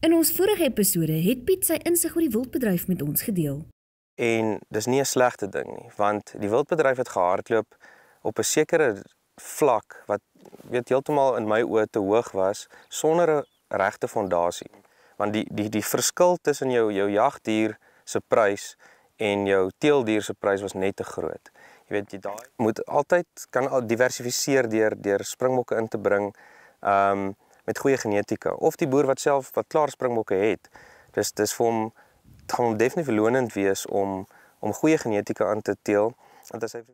In ons vorige episode het Piet sy insig oor die wildbedryf met ons gedeel. En dis nie 'n slegte ding nie, want die wildbedryf het gehardloop op 'n sekere vlak wat weet heeltemal in my oë te hoog was sonder 'n regte fondasie. Want die die die verskil tussen jou jou jagdier se prys en jou teeldier se prys was net te groot. Jy weet jy daai moet altyd kan al diversifiseer deur deur springbokke in te bring. Ehm um, met goeie genetiese of die boer wat self wat klaar springbokke het. Dis dis vir hom gaan hom definitief lonend wees om om goeie genetiese aan te teel want as hy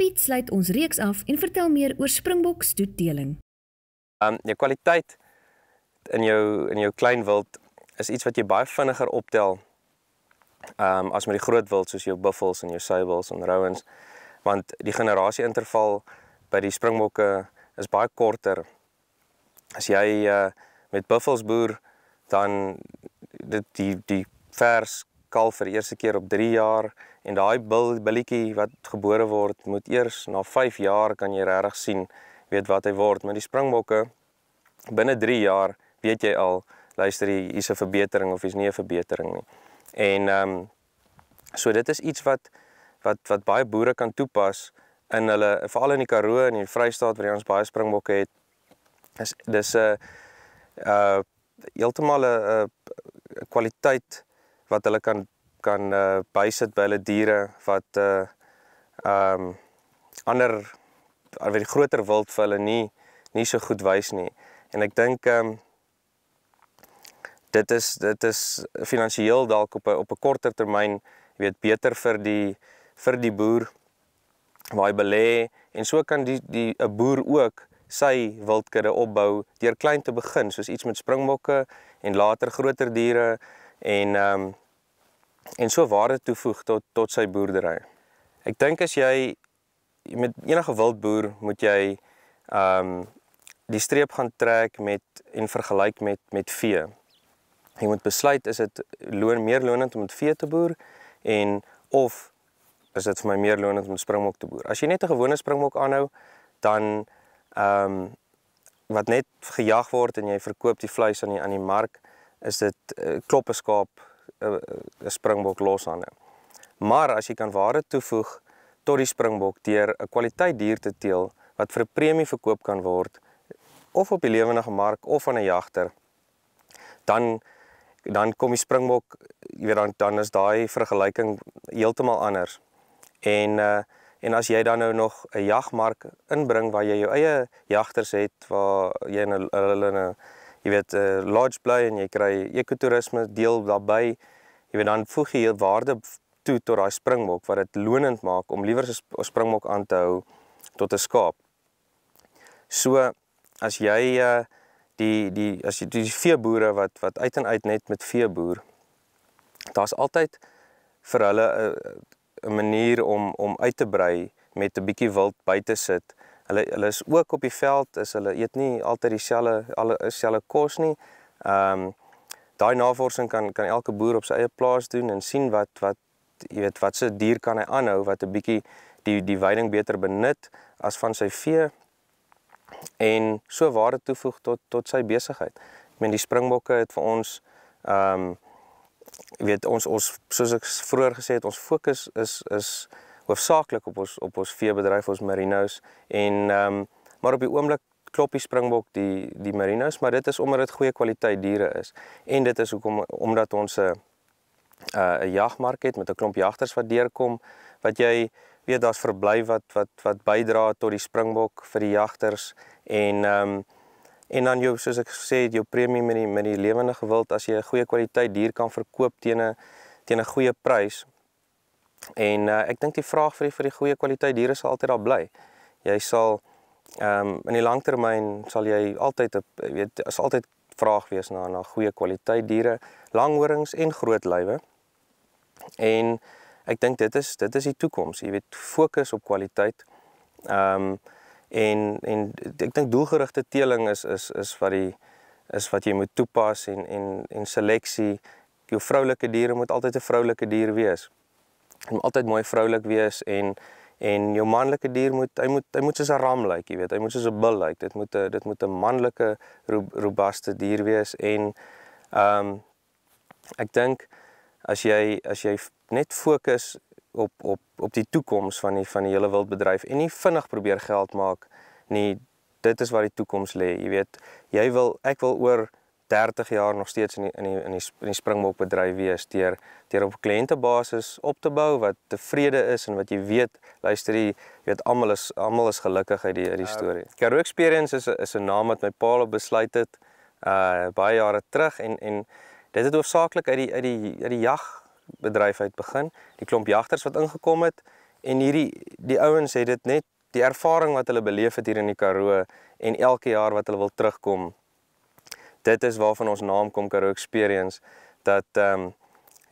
Piet sluit ons reeks af en vertel meer oor springbok stoetdeling. Ehm um, jou kwaliteit in jou in jou klein wild is iets wat jy baie vinniger optel. Ehm um, as met die groot wild soos jou buffels en jou suiwels en rouens want die generasie interval by die springbokke is baie korter as jy uh met buffels boer dan dit die die vers kalf vir eerste keer op 3 jaar en daai bil billetjie wat gebore word moet eers na 5 jaar kan jy regtig sien weet wat hy word met die springbokke binne 3 jaar weet jy al luister jy hier's 'n verbetering of hier's nie 'n verbetering nie en ehm um, so dit is iets wat wat wat baie boere kan toepas in hulle veral in die Karoo en in die Vrystaat waar jy ons baie springbokke het is dis 'n uh, uh heeltemal 'n uh, kwaliteit wat hulle kan kan uh, bysit by hulle diere wat uh um ander al weet die groter wild vir hulle nie nie so goed wys nie. En ek dink um dit is dit is finansiëel dalk op 'n op 'n korter termyn weet beter vir die vir die boer waar hy belê en so kan die die 'n boer ook sy wildkudde opbou deur klein te begin soos iets met springbokke en later groter diere en ehm um, en so waarde toevoeg tot tot sy boerdery. Ek dink as jy met enige wildboer moet jy ehm um, die streep gaan trek met en vergelyk met met vee. Jy moet besluit is dit loon meer lonend om met vee te boer en of is dit vir my meer lonend om springbok te boer. As jy net 'n gewone springbok aanhou, dan ehm um, wat net gejag word en jy verkoop die vleis aan die aan die mark, is dit uh, eh, klop eh, eh, 'n skaap 'n uh, uh, springbok loshande. Maar as jy kan waarde toevoeg tot die springbok deur 'n kwaliteit dier te teel wat vir 'n premie verkoop kan word of op die lewende mark of aan 'n jagter, dan dan kom die springbok, jy weet dan dan is daai vergelyking heeltemal anders. En uh En as jy dan nou nog 'n jagmark inbring waar jy jou eie jagters het waar jy in hulle in 'n jy weet 'n eh, lodge bly en jy kry ekotourisme deel daarbey, jy weet dan voeg jy waarde toe tot daai springbok wat dit lonend maak om liewer 'n springbok aan te hou tot 'n skaap. So as jy uh, die die as jy die veeboere wat wat uit en uit net met vee boer, daar's altyd vir hulle 'n uh, eh, 'n manier om om uit te brei met 'n bietjie wild buite sit. Hulle hulle is ook op die veld is hulle eet nie altyd dieselfde alle dieselfde kos nie. Ehm um, daai navorsing kan kan elke boer op sy eie plaas doen en sien wat wat jy weet wat se dier kan hy aanhou wat 'n bietjie die die veiding beter benut as van sy vee en so waarde toevoeg tot tot sy besigheid. Ek meen die springbokke het vir ons ehm um, weet ons ons soos ek vroeër gesê het, ons fokus is is hoofsaaklik op ons op ons veebedryf, ons merinos en ehm um, maar op die oomblik klop die springbok die die merinos, maar dit is omdat dit goeie kwaliteit diere is en dit is hoekom omdat ons 'n eh, eh, 'n jagmark het met 'n klomp jagters wat deurkom wat jy weet daar's verbly wat wat wat bydra tot die springbok vir die jagters en ehm um, en dan jou soos ek gesê het jou premie met die met die lewendige wild as jy 'n goeie kwaliteit dier kan verkoop teen 'n teen 'n goeie prys. En uh, ek dink die vraag vir die vir die goeie kwaliteit diere sal altyd daar bly. Jy sal ehm um, in die langtermyn sal jy altyd op eh, weet is altyd vraag wees na na goeie kwaliteit diere, langhorings en groot luiwe. En ek dink dit is dit is die toekoms, jy weet fokus op kwaliteit. Ehm um, en en ek dink doelgerigte teeling is is is wat die is wat jy moet toepas en en en seleksie jou vroulike diere moet altyd 'n vroulike dier wees. Hy moet altyd mooi vroulik wees en en jou manlike dier moet hy moet hy moet soos 'n ram lyk, jy weet, hy moet soos 'n bul lyk. Dit moet 'n dit moet 'n manlike robuuste dier wees en ehm um, ek dink as jy as jy net fokus op op op die toekoms van die van die hele wildbedryf en nie vinnig probeer geld maak nie. Dit is waar die toekoms lê. Jy weet, jy wil ek wil oor 30 jaar nog steeds in die, in die in die in die springbokbedryf wees deur deur op kliëntebasis op te bou wat tevrede is en wat jy weet luister jy weet almal is almal is gelukkig uit die uit die ja. storie. Uh, Karoo Experience is is 'n naam wat my pa al besluit het uh baie jare terug en en dit het hoofsaaklik uit die uit die uit die jag bedryf uit begin, die klomp jagters wat ingekom het en hierdie die ouens het dit net die ervaring wat hulle beleef het hier in die Karoo en elke jaar wat hulle wil terugkom. Dit is waarvan ons naam kom Karoo Experience dat ehm um,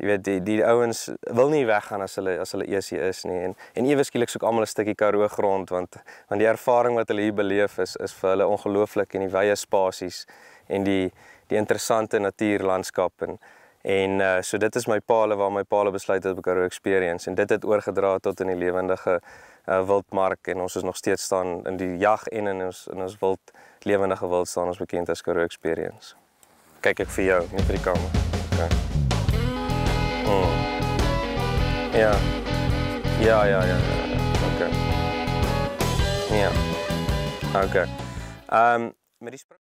jy weet die die ouens wil nie weggaan as hulle as hulle eers hier is nie en en ewe skielik soek almal 'n stukkie Karoo grond want want die ervaring wat hulle hier beleef is is vir hulle ongelooflik en die wye spasies en die die interessante natuurlandskap en En uh, so dit is my paale waar my paale besluit het op Karoo Experience en dit het oorgedra tot in die lewendige uh, wildmark en ons is nog steeds staan in die jag en in ons in ons wild lewendige wild staan ons bekend as Karoo Experience. Kyk ek vir jou net vir die kamer. Okay. Ja. Oh. Hmm. Ja. Ja, ja. Ja ja ja. Okay. Ja. Okay. Ehm um, met die